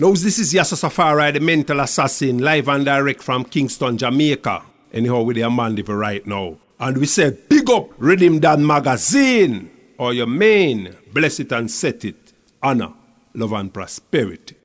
Knows this is Yasa Safari, the mental assassin, live and direct from Kingston, Jamaica. Anyhow, with your man live right now. And we said, big up Rhythm Dan Magazine, or your main, bless it and set it. Honor, love and prosperity.